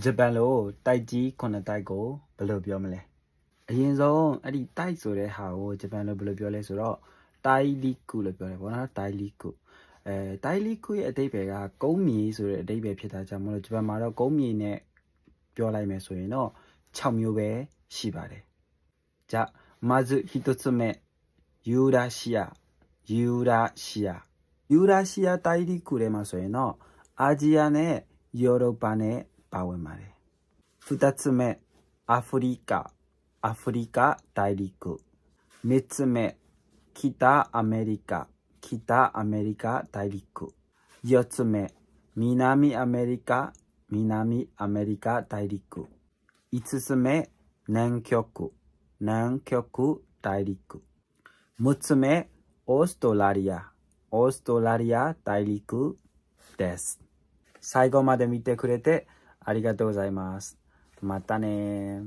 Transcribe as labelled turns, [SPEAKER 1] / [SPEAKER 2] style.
[SPEAKER 1] ဂျပန်လိုတိုက်ကြီး9တိုက်ကိုဘယ်လိုပြောမလဲအရင်ဆုံးအဲ့ဒီတိုက်ဆိုတဲ့ဟာကိုဂျပန်လိုဘယ်လိုပြောလဲဆိုတော့တိုက်လီကုလို့ပြောတယ်ပေါ့နော်တိုက်လီကုအဲတိုက်လီကုရဲ့အတိတ်ဘယ်ကကုန်းမြေဆိုတဲ့အတိတ်ဘယ်ဖြစ်တာကြောင့်မလို့ဂျပန်မှာတော့ကုန်းမြေနဲ့ပြောလိုက်မယ်ဆိုရင်တော့6မျိုးပဲရှိပါတယ်じゃまず1つ目ユーラシアユーラシアユーラシア大陸ထဲမှာဆိုရင်တော့အာဂျီယာနဲ့ヨーロッパနဲ့パウエマレ。二つ目、アフリカ、アフリカ大陸。三つ目、北アメリカ、北アメリカ大陸。四つ目、南アメリカ、南アメリカ大陸。五つ目、南極、南極大陸。六つ目、オーストラリア、オーストラリア大陸です。最後まで見てくれて、ありがとうございます。またね